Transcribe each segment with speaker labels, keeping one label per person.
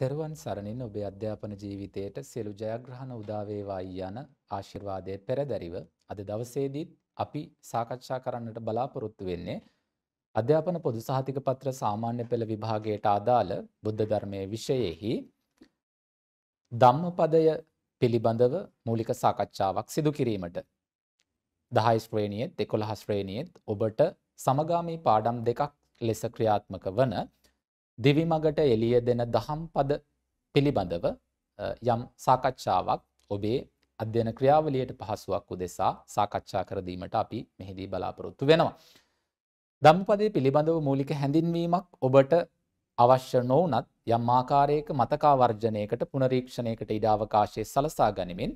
Speaker 1: තෙරුවන් සරණින් ඔබේ අධ්‍යාපන ජීවිතයට සියලු ජයග්‍රහණ උදාවේවායි යන ආශිර්වාදය පෙරදැරිව අද දවසේදීත් අපි සාකච්ඡා කරන්නට බලාපොරොත්තු වෙන්නේ අධ්‍යාපන පොදු සහතික පත්‍ර සාමාන්‍ය පෙළ විභාගයට අදාළ බුද්ධ ධර්මයේ විෂයෙහි ධම්මපදය පිළිබඳව මූලික සාකච්ඡාවක් සිදු කිරීමට 10 ශ්‍රේණියෙත් 11 ශ්‍රේණියෙත් ඔබට සමගාමී පාඩම් දෙකක් ලෙස ක්‍රියාත්මක වන දිවිමගට එළිය දෙන දහම් පද පිළිබඳව යම් සාකච්ඡාවක් ඔබේ අධ්‍යන ක්‍රියාවලියට පහසුවක් උදෙසා සාකච්ඡා කරදීමට අපි මෙහිදී බලාපොරොත්තු වෙනවා. ධම්පදය පිළිබඳව මූලික හැඳින්වීමක් ඔබට අවශ්‍ය නොවනත් යම් ආකාරයක මතකාවර්ජනයකට පුනරීක්ෂණයකට ඉඩාවකාශය සලසා ගනිමින්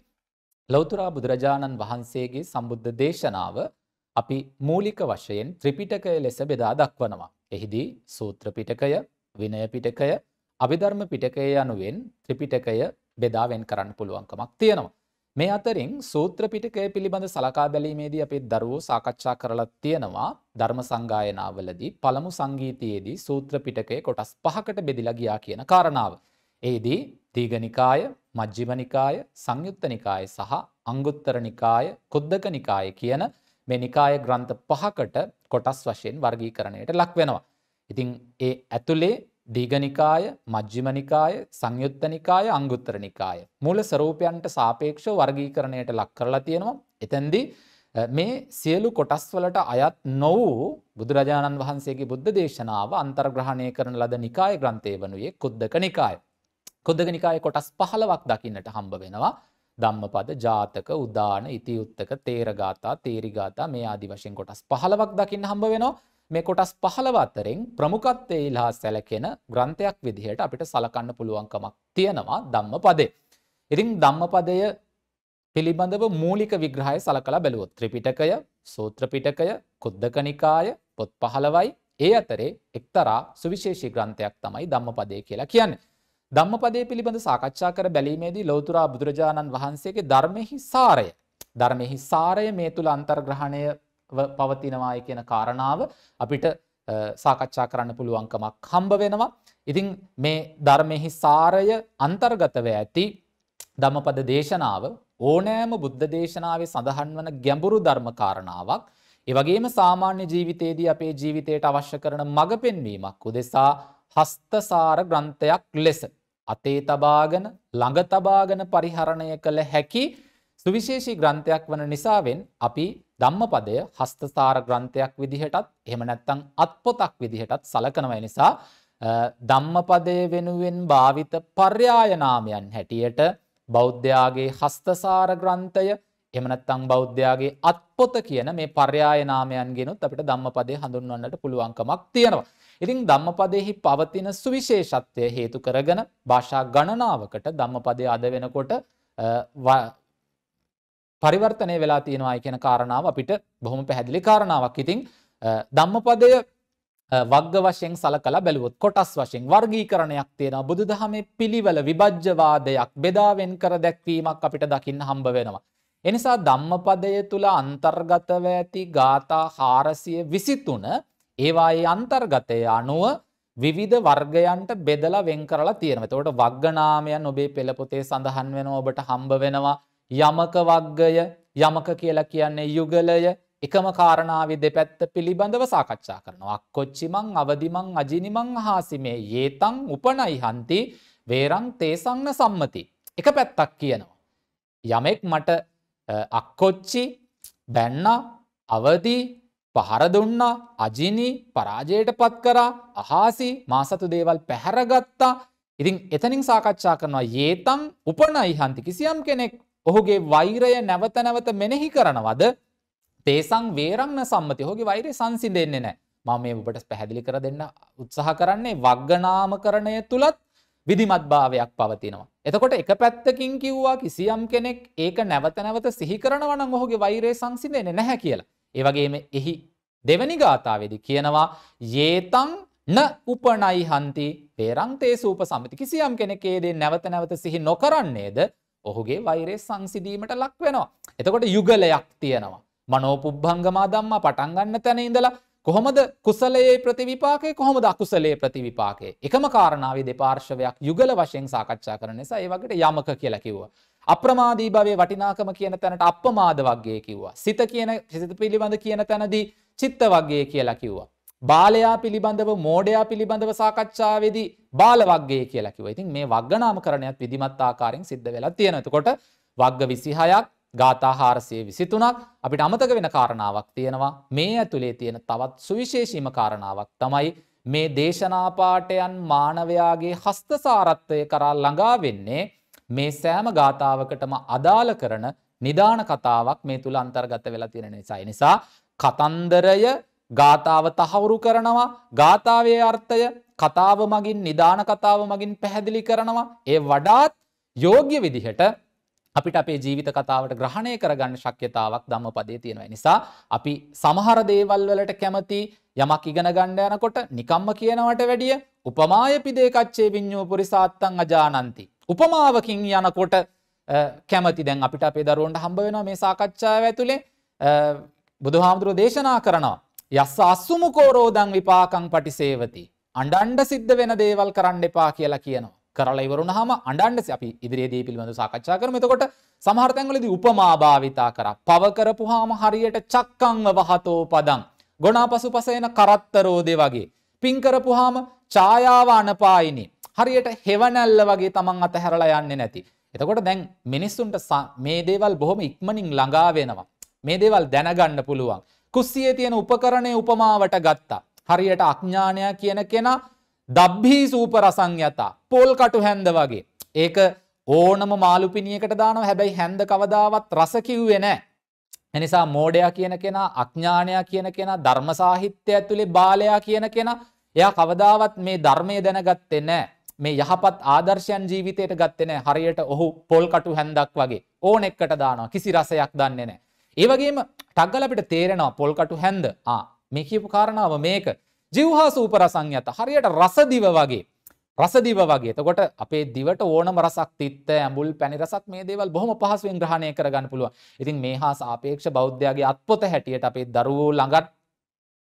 Speaker 1: ලෞතුරා බුදුරජාණන් වහන්සේගේ සම්බුද්ධ දේශනාව අපි මූලික වශයෙන් ත්‍රිපිටකය ලෙස බෙදා දක්වනවා. එහිදී සූත්‍රපිටකය විනය පිටකය අභිධර්ම පිටකය යනුවෙන් ත්‍රිපිටකය බෙදා වෙන් කරන්න පුළුවන්කමක් තියෙනවා. මේ අතරින් සූත්‍ර පිටකය පිළිබඳ සලකා බැලීමේදී අපේ දරුවෝ සාකච්ඡා කරලා තියෙනවා ධර්ම සංගායනාවලදී පළමු සංගීතයේදී සූත්‍ර පිටකය කොටස් පහකට බෙදිලා ගියා කියන කාරණාව. ඒදී දීඝනිකාය, මජ්ක්‍ධිම නිකාය, සංයුත්ත නිකාය සහ අංගුත්තර නිකාය, කුද්දක නිකාය කියන මේ නිකාය ග්‍රන්ථ පහකට කොටස් වශයෙන් වර්ගීකරණයට ලක් වෙනවා. ඉතින් ඒ ඇතුලේ දීගනිකාය මජ්ජිමනිකාය සංයුත්තනිකාය අංගුත්තරනිකාය. මූල ස්වරූපයන්ට සාපේක්ෂ වර්ගීකරණයට ලක් කරලා තියෙනවා. එතැන්දි මේ සියලු කොටස් වලට අයත් නොවූ බුදුරජාණන් වහන්සේගේ බුද්ධ දේශනාව අන්තර්ග්‍රහණය කරන ලද නිකාය ග්‍රන්ථය වනුයේ කුද්දක නිකාය. කුද්දක නිකාය කොටස් පහලවක් දකින්නට හම්බ වෙනවා. ධම්මපද ජාතක උදාන ඉතිඋත්තක තේරගාතා තේරිගාතා මේ ආදි වශයෙන් කොටස් පහලවක් දකින්න හම්බ වෙනවා. මේ කොටස් 15 අතරින් ප්‍රමුඛත්වයේ ඉලහා සැලකෙන ග්‍රන්ථයක් විදිහට අපිට සලකන්න පුළුවන්කමක් තියෙනවා ධම්මපදේ. ඉතින් ධම්මපදය පිළිබඳව මූලික විග්‍රහය සලකලා බැලුවොත් ත්‍රිපිටකය, සූත්‍ර පිටකය, කුද්දක නිකාය, පොත් 15යි ඒ අතරේ එක්තරා සුවිශේෂී ග්‍රන්ථයක් තමයි ධම්මපදය කියලා කියන්නේ. ධම්මපදයේ පිළිබඳ සාකච්ඡා කර බැලීමේදී ලෞතුරා බුදුරජාණන් වහන්සේගේ ධර්මෙහි සාරය ධර්මෙහි සාරය මේ තුල අන්තර්ග්‍රහණය පවතිනවාය කියන කාරණාව අපිට සාකච්ඡා කරන්න පුළුවන්කමක් හම්බ වෙනවා. ඉතින් මේ ධර්මයෙහි සාරය අන්තර්ගතව ඇති ධමපද දේශනාව ඕනෑම බුද්ධ දේශනාවේ සඳහන් වන ගැඹුරු ධර්ම කාරණාවක්. ඒ වගේම සාමාන්‍ය ජීවිතයේදී අපේ ජීවිතයට අවශ්‍ය කරන මඟ පෙන්වීමක් උදෙසා හස්තසාර ග්‍රන්ථයක් ලෙස අතේ තබාගෙන ළඟ තබාගෙන පරිහරණය කළ හැකි සුවිශේෂී ග්‍රන්ථයක් වන නිසාවෙන් අපි ධම්මපදය හස්තසාර ග්‍රන්ථයක් විදිහටත් එහෙම නැත්නම් අත්පොතක් විදිහටත් සලකනවා නිසා ධම්මපදයේ වෙනුවෙන් භාවිත පర్యాయ නාමයන් හැටියට බෞද්ධයාගේ හස්තසාර ග්‍රන්ථය එහෙම නැත්නම් බෞද්ධයාගේ අත්පොත කියන මේ පర్యాయ නාමයන් ගෙනුත් අපිට ධම්මපදයේ හඳුන්වන්නට පුළුවන්කමක් තියෙනවා. ඉතින් ධම්මපදයෙහි පවතින සුවිශේෂත්වය හේතු කරගෙන භාෂා ගණනාවකට ධම්මපදයේ අද වෙනකොට පරිවර්තනය වෙලා තියෙනවා කියන කාරණාව අපිට බොහොම පැහැදිලි කාරණාවක්. ඉතින් ධම්මපදය වග්ග වශයෙන් සලකලා බැලුවොත් කොටස් වශයෙන් වර්ගීකරණයක් තියෙනවා. බුදුදහමේ පිළිවෙල විභජ්‍යවාදයක් බෙදාවෙන් කර දැක්වීමක් අපිට දකින්න හම්බ වෙනවා. එනිසා ධම්මපදය තුල අන්තර්ගතව ඇති ගාථා 423 ඒවායේ අන්තර්ගතය අනුව විවිධ වර්ගයන්ට බෙදලා වෙන් කරලා තියෙනවා. එතකොට වග්ගනාමයන් ඔබේ පෙළ පොතේ සඳහන් වෙනවා, ඔබට හම්බ වෙනවා. යමක වග්ගය යමක කියලා කියන්නේ යුගලය එකම කාරණාව දෙපැත්ත පිළිබඳව සාකච්ඡා කරනවා. කොච්චිමං අවදිමං අජිනිමං හාසිමේ ඒතං උපනයි හන්ති වේරං තේසංන සම්මති. එක පැත්තක් කියනවා. යමෙක් මට අක්කොච්චි බැන්න අවදි පහරදුන්නා අජිනී පරාජයට පත් කරා අහාසි මාසතු දේවල් පැහැරගත්තා ඉතින් එතනින් සාකච්ඡා කරනවා ඒතම් උපනයි හන්ති කිසියම් කෙනෙක් ඔහුගේ වෛරය නැවත නැවත මෙනෙහි කරනවද තේසං වේරන්න සම්මති හෝගේ වෛරය සංසිදෙන්නේ නෑ මම මේ ඔබට පැහැදිලි කර දෙන්න උත්සාහ කරන්නේ වග්ගනාම කරණය තුළත් විධිමත් භාවයක් පවතිනවා. එතකොට එක පැත්තකින් කිව්වා කිසියම් කෙනෙක් ඒක නැවත නැවත සිහි කරනවා නම් ඔහුගේ වෛරය සංසිඳෙන්නේ නැහැ කියලා. ඒ වගේම එහි දෙවැනි ගාථාවේදී කියනවා යේතං න උපනයි හන්ති පේරං තේසූප සම්පති කිසියම් කෙනෙක් ඒ දේ නැවත නැවත සිහි නොකරන්නේද ඔහුගේ වෛරේ සංසිදීමට ලක් වෙනවා. එතකොට යුගලයක් තියෙනවා. මනෝපුබ්භංගමා ධම්මා පටන් ගන්න තැන ඉඳලා කොහොමද කුසලයේ ප්‍රතිවිපාකේ කොහොමද අකුසලයේ ප්‍රතිවිපාකේ එකම කාරණාවේ දෙපාර්ශවයක් යුගල වශයෙන් සාකච්ඡා කරන නිසා ඒ වගේට යමක කියලා කිව්වා අප්‍රමාදී භවයේ වටිනාකම කියන තැනට අප්‍රමාද වර්ගය කිව්වා සිත කියන සිත පිළිබඳ කියන තැනදී චිත්ත වර්ගය කියලා කිව්වා බාලයා පිළිබඳව මෝඩයා පිළිබඳව සාකච්ඡාවේදී බාල වර්ගයේ කියලා කිව්වා. ඉතින් මේ වර්ගනාමකරණයත් විධිමත් ආකාරයෙන් සිද්ධ වෙලා තියෙනවා. එතකොට වර්ග 26ක් ගාථා 423ක් අපිට අමතක වෙන කාරණාවක් තියෙනවා. මේ ඇතුලේ තියෙන තවත් සුවිශේෂීම කාරණාවක් තමයි මේ දේශනා පාඨයන් මානවයාගේ හස්තසාරත්වය කරා ළඟා වෙන්නේ මේ සෑම ගාථාවකටම අදාළ කරන නිදාන කතාවක් මේ තුල අන්තර්ගත වෙලා තියෙන නිසා. නිසා කතන්දරය ගාථාව තහවුරු කරනවා ගාථාවේ අර්ථය කතාව මගින් නිධාන කතාව මගින් පැහැදිලි කරනවා ඒ වඩාත් යෝග්‍ය විදිහට අපිට අපේ ජීවිත කතාවට ග්‍රහණය කරගන්න ශක්්‍යතාවක් දම්ම පදේ තියෙනව නිසා අපි සමහර දේවල් වලට කැමති යමක් ඉගෙන ගණ්ඩ යනකොට නිකම්ම කියනවට වැඩිය උපමාය පිදේකච්චේ විඤ්ඥෝ පුරිසාත්තන් අජානන්ති. උපමාවකින් යනකොට කැමති දැන් අපිට අපේ දරුවන්ට හම්බ වෙන මේ සාකච්ඡාව ඇතුළේ බුදුහාමුදුරුව දේශනා කරනවා යස්ස අස්සුමුකෝරෝදං විපාකං පටිසේවති. අන්ඩන්ඩ සිද්ධ වෙන දේවල් කරන්න එපා කියලා කියනවා. කරලා ඉවරුණ හම අන්ඩන්ඩ අපි ඉදිරියේදී පිළිබඳ සාකච්ඡා කරම එතකොට සමහර්තැන්වලදි උපමාභාවිතා කර. පවකරපු හාම හරියට චක්කංව වහතෝ පදං. ගොනා පසු පසයන කරත්තරෝදේ වගේ. පින්කරපුහාම ඡායාව අනපායිනි. හරියට හෙවනැල්ල වගේ තමන් අත හැරලා යන්නේ නැති. එතකොට දැන් මිනිස්සුන්ට මේ දේවල් බොහොම ඉක්මනින් ළඟා වෙනවා. මේ දේවල් දැනගන්න පුළුවන්. කුස්සියේ තියෙන උපකරණය උපමාවට ගත්තා. හරියට අඥ්ඥානයක් කියන කෙනා දබ්බී සූප රසංයතා පොල් කටු හැන්ද වගේ. ඒක ඕනම මාළුපිනියකට දානව හැබැයි හැන්ද කවදාවත් රසකිව්වේ නෑ. එනිසා මෝඩයා කියන කෙනා අඥ්ඥානයා කියන කෙනා ධර්ම සාහිත්‍ය ඇතුළේ බාලයා කියන කෙනා එයා කවදාවත් මේ ධර්මය දැනගත්තේ නෑ මේ යහපත් ආදර්ශයන් ජීවිතයට ගත්තෙන හරියට ඔහු පොල් කටු හැන්දක් වගේ ඕන එක්කට දානවා කිසි රසයක් දන්නේ නෑ ඒවගේම ටක්ගල අපිට තේරෙනවා පොල්කටු හැන්ද මේ කියපු කාරණාව මේක ජිවහා සූපර සංයත හරියට රසදිව වගේ රසදිව වගේ තකොට අපේ දිවට ඕනම රසක් තිත්ත ඇඹුල් පැනි රසක් මේ දේවල් බොහොම පහසුවෙන් ග්‍රහණය කරගන්න පුළුවන් ඉතින් මේ හා සාපේක්ෂ බෞද්ධයාගේ අත්පොත හැටියට අපේ දරුවෝ ළඟත්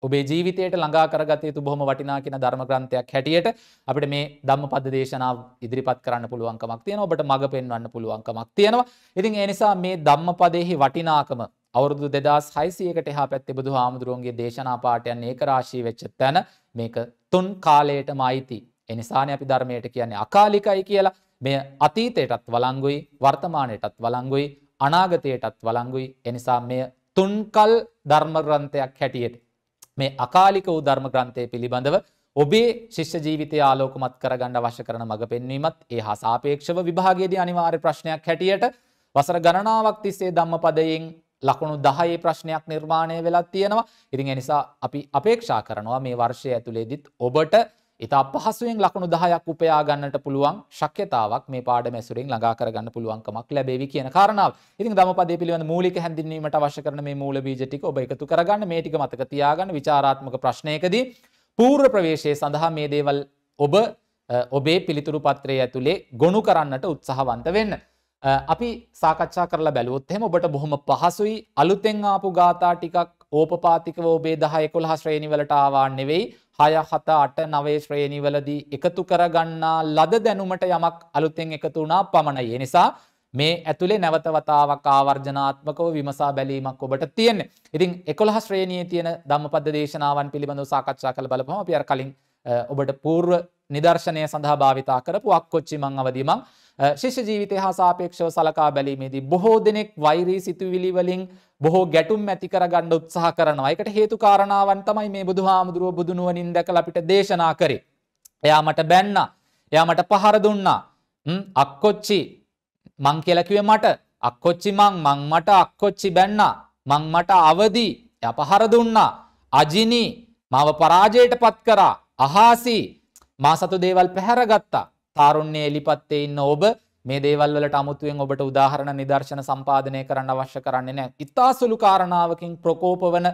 Speaker 1: ඔබේ ජීවිතයට ළඟා කරගත යුතු බොහොම වටිනා කියන ධර්ම ග්‍රන්ථයක් හැටියට අපිට මේ ධම්මපද දේශනාව ඉදිරිපත් කරන්න පුළුවන්කමක් තියෙනවා ඔබට මඟ පෙන්වන්න පුළුවන්කමක් තියෙනවා ඉතින් ඒ නිසා මේ ධම්මපදයේහි වටිනාකම අවුරුදු දෙදස් හයිසියකට එහා පැත්තේ බුදු හාමුදුරුවන්ගේ දේශනාපාටයන් ඒකරාශී වෙච්ච තැන මේක තුන් කාලයටම අයිති. එනිසාන අපි ධර්මයට කියන්නේ අකාලිකයි කියලා මෙය අතීතයටත් වලංගුයි වර්තමානයටත් වලංගුයි අනාගතයටත් වලංගුයි එනිසා මෙය තුන්කල් ධර්මග්‍රන්ථයක් හැටියට. මේ අකාලික වූ ධර්මග්‍රන්ථය පිළිබඳව ඔබේ ශිෂ්‍ය ජීවිතය ආලෝකමත් කරගණ්ඩ වශ කරන මඟ පෙන්වීමත් ඒ හා සාපේක්ෂව විභාගයේදී අනිවාර්ය ප්‍රශ්නයක් හැටියට වසර ගණනාවක් තිස්සේ ධම්ම පදයෙන් ලකුණු දහයේ ප්‍රශ්නයක් නිර්මාණය වෙලා තියෙනවා ඉතින් එනිසා අපි අපේක්ෂා කරනවා මේ වර්ෂය ඇතුළේදිත් ඔබට ඉතා පහසුවෙන් ලකුණු දහයක් උපයා ගන්නට පුළුවන් ශක්්‍යතාවක් මේ පාඩ මැසුරින් ළඟා කරගන්න පුළුවන්කමක් ලැබේවි කියන කාරණාව ඉතින් දමපදේ පිළිබඳ මූලික හැඳින්වීමට අවශ්‍ය කරන මේ මූල බීජ ටික ඔබ එකතු කරගන්න මේ ටික මතක තියාගන්න විචාරාත්මක ප්‍රශ්නයකදී පූර්ව ප්‍රවේශය සඳහා මේ දේවල් ඔබ ඔබේ පිළිතුරු පත්‍රය ඇතුළේ ගොනු කරන්නට උත්සාහවන්ත වෙන්න අපි සාකච්ඡා කරලා බැලුවොත් එහෙම ඔබට බොහොම පහසුයි අලුතෙන් ආපු ගාථා ටිකක් ඕපපාතිකව ඔබේ 10 11 ශ්‍රේණි වලට ආවා නෙවෙයි 6 7 8 9 ශ්‍රේණි වලදී එකතු කරගන්නා ලද දැනුමට යමක් අලුතෙන් එකතු වුණා පමණයි. ඒ නිසා මේ ඇතුලේ නැවත වතාවක් ආවර්ජනාත්මකව විමසා බැලීමක් ඔබට තියෙන්නේ. ඉතින් 11 ශ්‍රේණියේ තියෙන ධම්මපද දේශනාවන් පිළිබඳව සාකච්ඡා කළ බලපුවම අපි අර කලින් ඔබට පූර්ව නිදර්ශනය සඳහා භාවිතා කරපු අක්කොච්චි මං අවදිමං ශිෂ්‍ය ජීවිතය හා සාපේක්ෂව සලකා බැලීමේදී බොහෝ දෙනෙක් වෛරී සිතුවිලි වලින් බොහෝ ගැටුම් ඇති කරගන්න උත්සාහ කරනවා. ඒකට හේතු කාරණාවන් තමයි මේ බුදුහාමුදුරුව බුදුනුවණින් දැකලා අපිට දේශනා කරේ. එයා මට බැන්නා. එයා මට පහර දුන්නා. අක්කොච්චි මං කියලා කිව්වේ මට. අක්කොච්චි මං මං මට අක්කොච්චි බැන්නා. මං මට අවදි. එයා පහර දුන්නා. අජිනි මාව පරාජයට පත් කරා. අහාසි මා සතු දේවල් පැහැරගත්තා තාරුණ්‍යය එලිපත්තේ ඉන්න ඔබ මේ දේවල් වලට අමුතුවෙන් ඔබට උදාහරණ නිදර්ශන සම්පාදනය කරන්න අවශ්‍ය කරන්නේ නැහැ. ඉතා සුළු කාරණාවකින් ප්‍රකෝප වන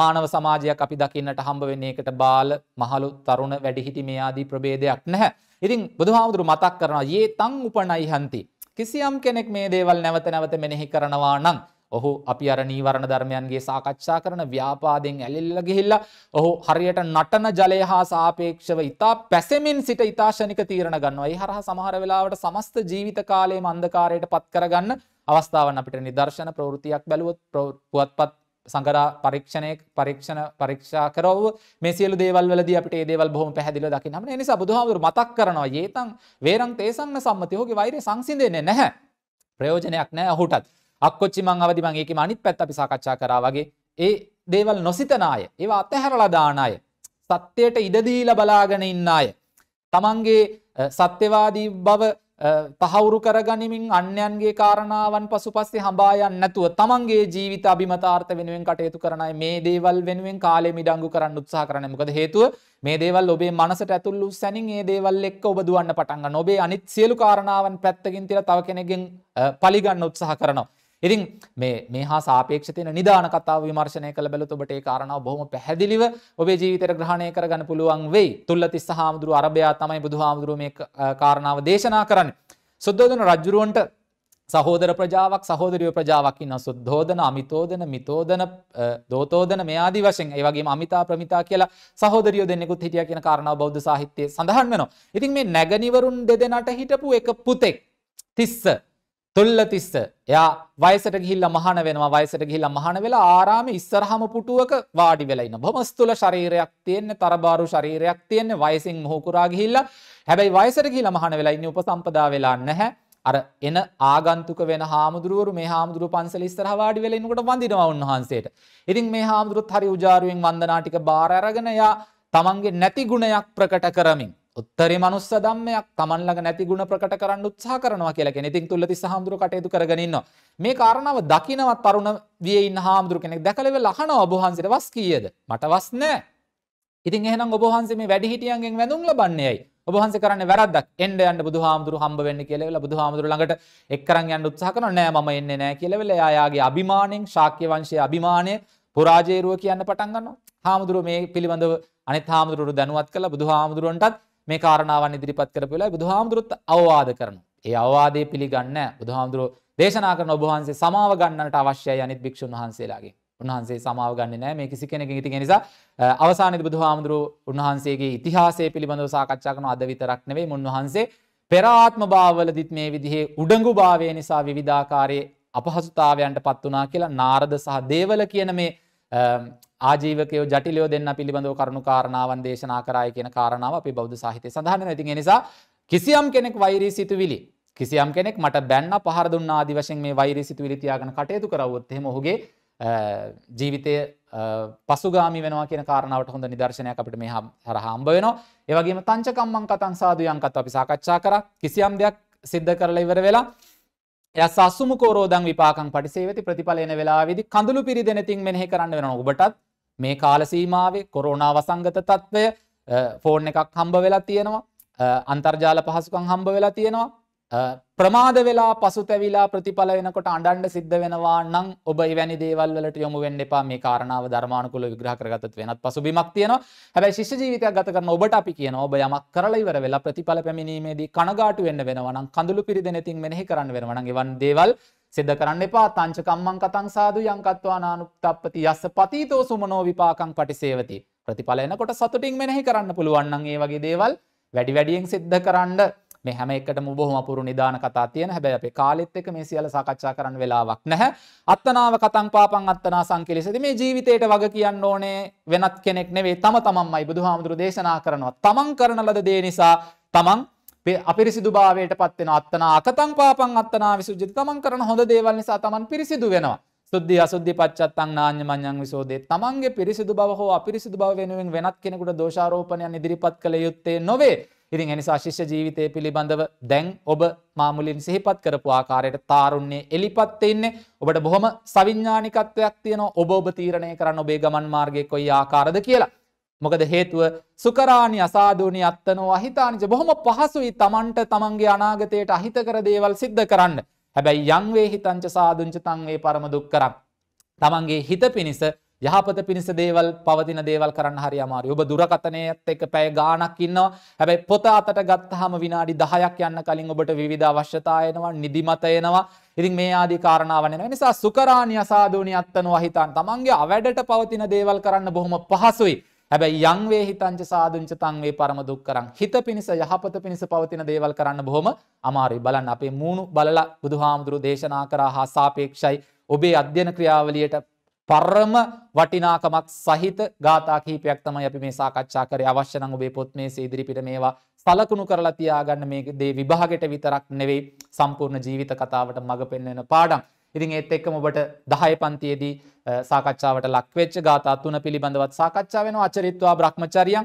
Speaker 1: මානව සමාජයක් අපි දකින්නට හම්බ වෙන එකට බාල, මහලු, තරුණ, වැඩිහිටි මේ ආදී ප්‍රභේදයක් නැහැ. ඉතින් බුදුහාමුදුරු මතක් කරනවා "යේ තං උපනයිහන්ති" කිසියම් කෙනෙක් මේ දේවල් නැවත නැවත මෙනෙහි කරනවා නම් ඔහු අපි අර නීවරණ ධර්මයන්ගේ සාකච්ඡා කරන ව්‍යාපාදයෙන් ඇලිල්ල ගිහිල්ලා ඔහු හරියට නටන ජලය හා සාපේක්ෂව ඉතා පැසෙමින් සිට ඉතාශනික තීරණ ගන්නවා. ඒ හරහා සමහර වෙලාවට සමස්ත ජීවිත කාලයේම අන්ධකාරයට පත් කරගන්න අවස්ථාවන් අපිට නිදර්ශන ප්‍රවෘතියක් බැලුවොත් පුවත්පත් සඟරා පරීක්ෂණය පරීක්ෂණ පරීක්ෂා කරව මේ සියලු දේවල් වලදී අපිට ඒ දේවල් බොහොම පැහැදිලිව දකින්න අපිට ඒ නිසා බුදුහාමුදුරු මතක් කරනවා "යේතං වේරං තේසංන සම්මතිය" ඔහුගේ වෛරය සංසිඳෙන්නේ නැහැ. ප්‍රයෝජනයක් නැහැ ඔහුටත්. අක්කොච්චි මං අවදි මං ඒකෙම අනිත් පැත්ත අපි සාකච්ඡා කරා වගේ ඒ දේවල් නොසිතන අය ඒවා අතහැරලා දාන අය සත්‍යයට ඉඩ දීලා බලාගෙන ඉන්න අය තමන්ගේ සත්‍යවාදී බව තහවුරු කරගනිමින් අන්‍යන්ගේ කාරණාවන් පසුපස්සේ හඹා යන්න නැතුව තමන්ගේ ජීවිත අභිමතාර්ථ වෙනුවෙන් කටයුතු කරන අය මේ දේවල් වෙනුවෙන් කාලේ මිඩංගු කරන්න උත්සාහ කරන මොකද හේතුව මේ දේවල් ඔබේ මනසට ඇතුළු සැනින් මේ දේවල් එක්ක ඔබ දුවන්න පටන් ගන්න. ඔබේ අනිත් සියලු කාරණාවන් පැත්තකින් තියලා තව කෙනෙක්ගෙන් පලිගන්න උත්සාහ කරනවා. ඉතින් මේ මේ හා සාපේක්ෂ තියෙන නිදාන කතාව විමර්ශනය කළ බැලුවොත් ඔබට ඒ කාරණාව බොහොම පැහැදිලිව ඔබේ ජීවිතයට ග්‍රහණය කරගන්න පුළුවන් වෙයි. තුල්ලතිස්ස හාමුදුරුව අරබයා තමයි බුදුහාමුදුරුව මේ කාරණාව දේශනා කරන්නේ. සුද්ධෝදන රජුරුවන්ට සහෝදර ප්‍රජාවක් සහෝදරිය ප්‍රජාවක් ඉන්න සුද්ධෝදන අමිතෝදන මිතෝදන දෝතෝදන මේ ආදි වශයෙන් ඒ වගේම අමිතා ප්‍රමිතා කියලා සහෝදරියෝ දෙන්නෙකුත් හිටියා කියන කාරණාව බෞද්ධ සාහිත්‍යයේ සඳහන් වෙනවා. ඉතින් මේ නැගනිවරුන් දෙදෙනාට හිටපු එක පුතෙක් තිස්ස තුල්ලතිස්ස එයා වයසට ගිහිල්ලා මහාන වෙනවා වයසට ගිහිල්ලා මහාන වෙලා ආරාමේ ඉස්සරහම පුටුවක වාඩි වෙලා ඉන්න. බොහොම ස්තුල ශරීරයක් තියෙන, තරබාරු ශරීරයක් තියෙන, වයසින් මොහුකුරා ගිහිල්ලා. හැබැයි වයසට ගිහිල්ලා මහාන වෙලා ඉන්නේ උපසම්පදා වෙලා නැහැ. අර එන ආගන්තුක වෙන හාමුදුරුවරු මේ හාමුදුරු පන්සල ඉස්සරහා වාඩි වෙලා ඉන්නකොට වඳිනවා උන්වහන්සේට. ඉතින් මේ හාමුදුරුත් හරි උජාරුවෙන් වන්දනා ටික බාර අරගෙන එයා තමන්ගේ නැති ගුණයක් ප්‍රකට කරමින් උත්තරී මනුස්ස ධම්මයක් Taman ළඟ නැති ಗುಣ ප්‍රකට කරන්න උත්සාහ කරනවා කියලා කියන්නේ. ඉතින් තුල්ලතිස්ස හාමුදුරුව කටයුතු කරගෙන ඉන්නවා. මේ කාරණාව දකිනවත් තරුණ වියේ ඉන්න හාමුදුරු කෙනෙක් දැකලා ඉවල අහනවා ඔබ වහන්සේට වස් කීයද? මට වස් නැහැ. ඉතින් එහෙනම් ඔබ වහන්සේ මේ වැඩිහිටියන්ගෙන් වැඳුම් ලබන්නේ ඇයි? ඔබ වහන්සේ කරන්නේ වැරද්දක්. එන්න යන්න බුදුහාමුදුරු හම්බ වෙන්න කියලා ඉවල බුදුහාමුදුරු ළඟට එක් කරන් යන්න උත්සාහ කරනවා. නෑ මම එන්නේ නෑ කියලා ඉවල එයාගේ අභිමාණයෙන් ශාක්‍ය වංශයේ අභිමාණය පුරාජේරුව කියන්න පටන් ගන්නවා. හාමුදුරුව මේ පිළිබඳව අනිත් හාමුදුරුවෝ දැනුවත් කළා බුදු හාමුදුරුවන්ටත් මේ කාරණාවන් ඉදිරිපත් කරපු වෙලාවේ බුදුහාමුදුරුත් අවවාද කරනවා. ඒ අවවාදය පිළිගන්න බුදුහාමුදුරුවෝ දේශනා කරන ඔබ වහන්සේ සමාව ගන්නට අවශ්‍යයි අනිත් භික්ෂුන් වහන්සේලාගේ. උන්වහන්සේ සමාව ගන්න නෑ මේ කිසි කෙනෙකින් ඉතින් ඒ නිසා අවසානයේදී බුදුහාමුදුරුවෝ උන්වහන්සේගේ ඉතිහාසය පිළිබඳව සාකච්ඡා කරන අද විතරක් නෙවෙයි මුන්වහන්සේ පෙර ආත්ම භාවවලදිත් මේ විදිහේ උඩඟු භාවය නිසා විවිධාකාරයේ අපහසුතාවයන්ට පත් වුණා කියලා නාරද සහ දේවල කියන මේ ආජීවකයෝ ජටිලයෝ දෙන්න පිළිබඳව කරුණු කාරණාවන් දේශනා කරය කියන කාරණාව අපි බෞද්ධ සාහිත්‍ය සඳහන නැති නිසා කිසියම් කෙනෙක් වෛරී සිතුවිලි කිසියම් කෙනෙක් මට බැන්න පහර දුන්න ආදි වශයෙන් මේ වෛරී සිතුවිලි තියාගෙන කටයුතු කරවොත් එහෙම ඔහුගේ ජීවිතය පසුගාමි වෙනවා කියන කාරණාවට හොඳ නිදර්ශනයක් අපිට මේ හරහා හම්බ වෙනවා. ඒ වගේම තංචකම්මං කතං සාදුයන්කත් අපි සාකච්ඡා කරා. කිසියම් දෙයක් සිද්ධ කරලා ඉවර වෙලා එය සස්සුමුකෝරෝදං විපාකං පටිසේවති ප්‍රතිඵල එන වෙලාවේදී කඳුළු පිරිදෙනතින් මෙනෙහි කරන්න වෙනවා ඔබටත් මේ කාල සීමාවේ කොරෝනා වසංගත තත්ත්වය ෆෝන් එකක් හම්බ වෙලා තියෙනවා අන්තර්ජාල පහසුකම් හම්බ වෙලා තියෙනවා ප්‍රමාද වෙලා පසුතැවිලා ප්‍රතිඵල වෙනකොට අඩන්ඩ සිද්ධ වෙනවා නම් ඔබ වැනි දේවල්ලට යොමු වෙන්න එපා මේ කාරණාව ධර්මානුකුල විග්‍රහ කරගතත් වෙනත් පසුබිමක් තියෙනවා හැබැයි ශිෂ්‍ය ජීවිතයක් ගත කරන ඔබට අපි කියන ඔබ යමක් කරලා ඉවර වෙලා ප්‍රතිඵල පැමිණීමේදී කනගාටු වෙන්න වෙනවා නම් කඳුළු පිරිදෙන තින් මෙනෙහි කරන්න වෙනවා නම් එවන් දේවල් සිද්ධ කරන්න එපා තංචකම්මං කතං සාදු යංකත්වා නානුක්තප්පති යස්ස පතීතෝ සුමනෝ විපාකං පටිසේවති ප්‍රතිඵල එනකොට සතුටින් මෙනෙහි කරන්න පුළුවන් නම් ඒ වගේ දේවල් වැඩි වැඩියෙන් සිද්ධ කරන්න මේ හැම එකට මුබොහොම පුරු නිධාන කතා තියෙන හැබැ අපේ කාලෙත් එක මේ සියල සාකච්ඡා කරන්න වෙලාවක් නැහැ අත්තනාව කතන් පාපන් අත්තනා සංකිලෙසති මේ ජීවිතයට වග කියන්න ඕනේ වෙනත් කෙනෙක් නෙවේ තම තමන්මයි බුදු හාමුදුරු දේශනා කරනවා තමන් කරන ලද දේ නිසා තමන් අපිරිසිදු භාවයට පත්වෙන අත්තන අකතං පාපන් අත්තනා විසුද්ජිත තමන් කරන හොඳ දේවල් නිසා තමන් පිරිසිදු වෙනවා සුද්ධි අසුද්ධි පච්චත්තං නාන්‍ය මංයන් විසෝදේ තමන්ගේ පිරිසිදු බව හෝ අපිරිසිදු බව වෙනුවෙන් වෙනත් කෙනෙකුට දෝෂාරෝපණයන් ඉදිරිපත් කළ යුත්තේ නොවේ ඉතින් එනිසා ශිෂ්‍ය ජීවිතය පිළිබඳව දැන් ඔබ මාමුලින් සිහිපත් කරපු ආකාරයට තාරුන්නේ එලිපත් ඉන්නේ ඔබට බොහොම සවිඥානිකත්වයක් තියෙනවා ඔබ ඔබ තීරණය කරන්න ඔබේ ගමන් මාර්ගයේ කොයි ආකාරද කියලා. මොකද හේතුව සුකරාණි අසාධූනි අත්තනෝ අහිතානිච බොහොම පහසුයි Tamanට Tamanගේ අනාගතයට අහිත කර දේවල් සිද්ධ කරන්න. හැබැයි යං වේ හිතංච සාදුංච තං වේ පරම දුක්කරං. Tamanගේ හිත පිනිස යහපත පිණිස දේවල් පවතින දේවල් කරන්න හරි අමාරු ඔබ දුරකතනයත් එක පැය ගානක් ඉන්නවා හැබැයි පොත අතට ගත්තහම විනාඩි දහයක් යන්න කලින් ඔබට විධ අවශ්‍යතායනවා නිදිමතයනවා ඉතින් මේ ආදී කාරණාව වෙන නිසා සුකරාණ්‍ය අසාධූනි අත්තනු අහිතන් තමන්ගේ අවැඩට පවතින දේවල් කරන්න බොහොම පහසුයි හැබැයි යංවේ හිතංච සාධංච තන්වේ පරම දුක් කරන් හිත පිණිස යහපත පිණිස පවතින දේවල් කරන්න බොහොම අමාරුයි බලන්න අපේ මූුණු බලලා බුදුහාමුදුරු දේශනා කරා හා සාපේක්ෂයි ඔබේ අධ්‍යන ක්‍රියාවලියට පරම වටිනාකමක් සහිත ගාථා කිහිපයක් තමයි අපි මේ සාකච්ඡා කරේ. අවශ්‍ය නම් ඔබේ පොත් මේසේ ඉදිරිපිට මේවා සලකුණු කරලා තියාගන්න මේ දේ විභාගයට විතරක් නෙවෙයි සම්පූර්ණ ජීවිත කතාවට මඟ පෙන්වන පාඩම්. ඉතින් ඒත් එක්කම ඔබට 10 පන්තියේදී සාකච්ඡාවට ලක්වෙච්ච ගාථා තුන පිළිබඳවත් සාකච්ඡා වෙනවා. අචරිත්වා බ්‍රහ්මචර්යයන්.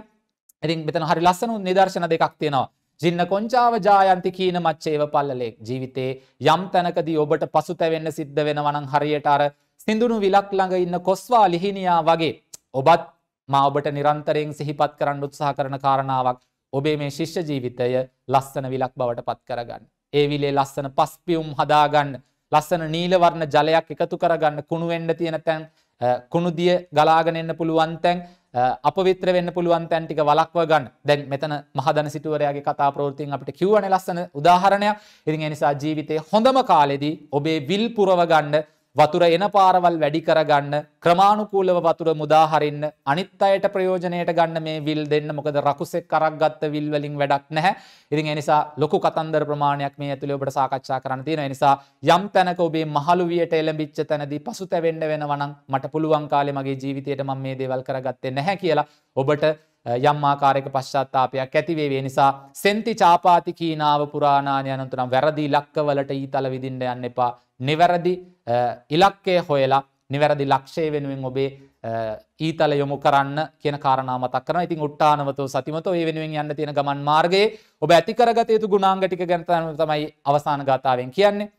Speaker 1: ඉතින් මෙතන හරි ලස්සන නිදර්ශන දෙකක් තියෙනවා. ජින්න කොංචාව ජායන්ති කීන මච්චේව පල්ලලෙක් ජීවිතේ යම් තැනකදී ඔබට පසුතැවෙන්න සිද්ධ වෙනවා නම් හරියට අර සිඳුණු විලක් ළඟ ඉන්න කොස්වා ලිහිනියා වගේ ඔබත් මා ඔබට නිරන්තරයෙන් සිහිපත් කරන්න උත්සාහ කරන කාරණාවක් ඔබේ මේ ශිෂ්‍ය ජීවිතය ලස්සන විලක් බවට පත් කරගන්න. ඒ විලේ ලස්සන පස්පියුම් හදාගන්න ලස්සන නීලවර්ණ ජලයක් එකතු කරගන්න කුණු වෙන්න තියෙන තැන් කුණුදිය ගලාගෙන එන්න පුළුවන් තැන් අපවිත්‍ර වෙන්න පුළුවන් තැන් ටික වළක්ව ගන්න. දැන් මෙතන මහදන සිටුවරයාගේ කතා ප්‍රවෘත්තියෙන් අපිට කියවනේ ලස්සන උදාහරණයක්. ඉතින් ඒ නිසා ජීවිතේ හොඳම කාලෙදී ඔබේ විල් පුරව ගන්න වතුර එන පාරවල් වැඩි කරගන්න ක්‍රමාණුකූලව වතුර මුදාහරින්න අනිත් අයට ප්‍රයෝජනයට ගන්න මේ විල් දෙන්න මොකද රකුසෙක් කරක් ගත්ත විල්වලින් වැඩක් නැහැ ඉතින් එනිසා ලොකු කතන්දර ප්‍රමාණයක් මේ ඇතුළේ ඔබට සාකච්ඡා කරන්න තියෙන නිසා යම් තැනක ඔබේ මහලුවියට එළඹිච්ච තැනදී පසුතැවෙන්න වෙනවනම් මට පුළුවන් කාලේ මගේ ජීවිතයට මම මේ දේවල් කරගත්තේ නැහැ කියලා ඔබට යම් ආකාරයක පශ්චාත්තාපයක් ඇති වේවි. ඒ නිසා සෙන්ති චාපාති කීනාව පුරාණාන යනතුනම් වැරදි ඉලක්කවලට ඊතල විදින්න යන්න එපා. නිවැරදි ඉලක්කය හොයලා නිවැරදි ලක්ෂය වෙනුවෙන් ඔබේ ඊතල යොමු කරන්න කියන කාරණාමතක් කරන ඉතින් උට්ටානවතෝ සතිමතෝ ඒ වෙනුවෙන් යන්න තියෙන ගමන් මාර්ගයේ ඔබ ඇති කරගත යුතු ගුණාංග ටික ගැන තමයි අවසාන ගාතාවෙන් කියන්නේ.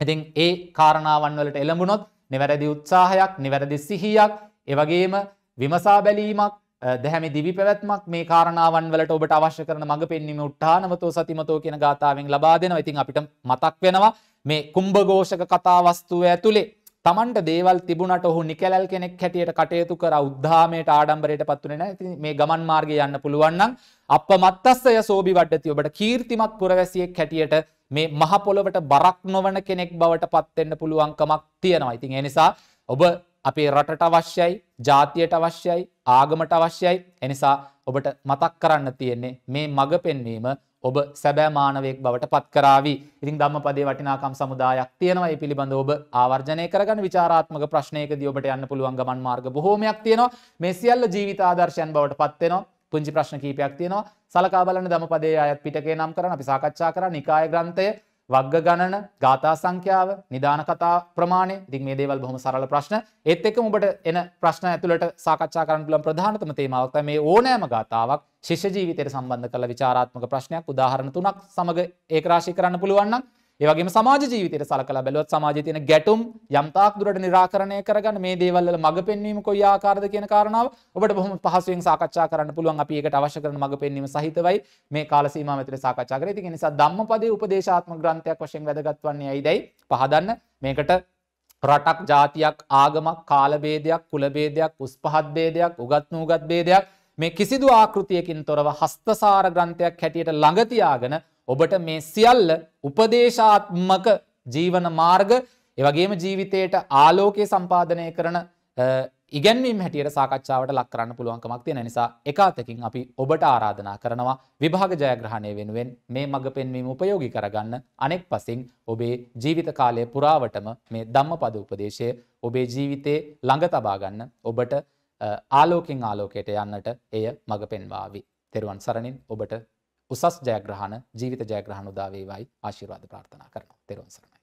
Speaker 1: ඉතින් ඒ කාරණාවන් වලට එළඹුණොත් නිවැරදි උත්සාහයක්, නිවැරදි සිහියක්, ඒ වගේම විමසා බැලීමක්, දැහැමි දිවි පැවැත්මක් මේ කාරණාවන් වලට ඔබට අවශ්‍ය කරන මඟ පෙන්වීම උට්ටානවතෝ සතිමතෝ කියන ගාතාවෙන් ලබා දෙනවා. ඉතින් අපිට මතක් වෙනවා මේ කුම්භඝෝෂක කතා වස්තුව ඇතුලේ තමන්ට දේවල් තිබුණට ඔහු නිකැලල් කෙනෙක් හැටියට කටයුතු කර උද්ධාමයට ආඩම්බරයට පත් වුණේ නැහැ. ඉතින් මේ ගමන් මාර්ගය යන්න පුළුවන් නම් අපමත්තස්සය සෝබි වඩති ඔබට කීර්තිමත් පුරවැසියෙක් හැටියට මේ මහ පොළොවට බරක් නොවන කෙනෙක් බවට පත් වෙන්න පුළුවන්කමක් තියෙනවා. ඉතින් ඒ නිසා ඔබ අපේ රටට අවශ්‍යයි, ජාතියට අවශ්‍යයි, ආගමට අවශ්‍යයි. ඒ නිසා ඔබට මතක් කරන්න තියෙන්නේ මේ මඟ පෙන්වීම ඔබ සැබෑ මානවයෙක් බවට පත්කරාවි ඉතින් ධම්මපදේ වටිනාකම් සමුදායක් තියෙනවා ඒ පිළිබඳව ඔබ ආවර්ජනය කරගන්න විචාරාත්මක ප්‍රශ්නයකදී ඔබට යන්න පුළුවන් ගමන් මාර්ග බොහෝමයක් තියෙනවා මේ සියල්ල ජීවිත ආදර්ශයන් බවට පත් වෙනවා පුංචි ප්‍රශ්න කීපයක් තියෙනවා සලකා බලන්න ධම්මපදයේ අයත් පිටකේ නම් කරන් අපි සාකච්ඡා කරා නිකාය ග්‍රන්ථය වග්ග ගණන ගාථා සංඛ්‍යාව නිදාන කතා ප්‍රමාණය ඉතින් මේ දේවල් බොහොම සරල ප්‍රශ්න ඒත් එක්කම ඔබට එන ප්‍රශ්න ඇතුළට සාකච්ඡා කරන්න පුළුවන් ප්‍රධානතම තේමාවක් තමයි මේ ඕනෑම ගාතාවක් ශිෂ්‍ය ජීවිතයට සම්බන්ධ කරලා විචාරාත්මක ප්‍රශ්නයක් උදාහරණ තුනක් සමග ඒක රාශී කරන්න පුළුවන් නම් ඒවගේ සමාජ ජීවිතයට සලකලා බැලුවත් සමාජයේ තියෙන ගැටුම් යම්තාක් දුරට निराකරණය කරගන්න මේ දේවල් වල මඟ පෙන්වීම කොයි ආකාරද කියන කාරණාව ඔබට බොහොම පහසුවෙන් සාකච්ඡා කරන්න පුළුවන් අපි ඒකට අවශ්‍ය කරන මඟ පෙන්වීම සහිතවයි මේ කාල සීමාව ඇතුළේ සාකච්ඡා කරේ. ඉතින් ඒ නිසා ධම්මපදයේ උපදේශාත්මක ග්‍රන්ථයක් වශයෙන් වැදගත් වන්නේ ඇයිදයි පහදන්න මේකට රටක් ජාතියක් ආගමක් කාලබේදයක් කුලබේදයක් උස්පහත් බේදයක් උගත් නූගත් බේදයක් මේ කිසිදු ආකෘතියකින් තොරව හස්තසාර ග්‍රන්ථයක් හැටියට ළඟතියාගෙන ඔබට මේ සියල්ල උපදේශාත්මක ජීවන මාර්ග එවගේම ජීවිතයට ආලෝකය සම්පාදනය කරන ඉගැන්වීම හැටියට සාකච්ඡාවට ලක් කරන්න පුළුවන්කමක් තියෙන නිසා එකාතකින් අපි ඔබට ආරාධනා කරනවා විභාග ජයග්‍රහණය වෙනුවෙන් මේ මඟ පෙන්වීම උපයෝගී කරගන්න අනෙක් පසින් ඔබේ ජීවිත කාලය පුරාවටම මේ ධම්මපද උපදේශය ඔබේ ජීවිතේ ළඟ තබා ගන්න ඔබට ආලෝකෙන් ආලෝකයට යන්නට එය මඟ පෙන්වාවි. තෙරුවන් සරණින් ඔබට උසස් ජයග්‍රහණ ජීවිත ජයග්‍රහණ උදා වේවායි ආශිර්වාද ප්‍රාර්ථනා කරනවා. තෙරුවන් සරණයි.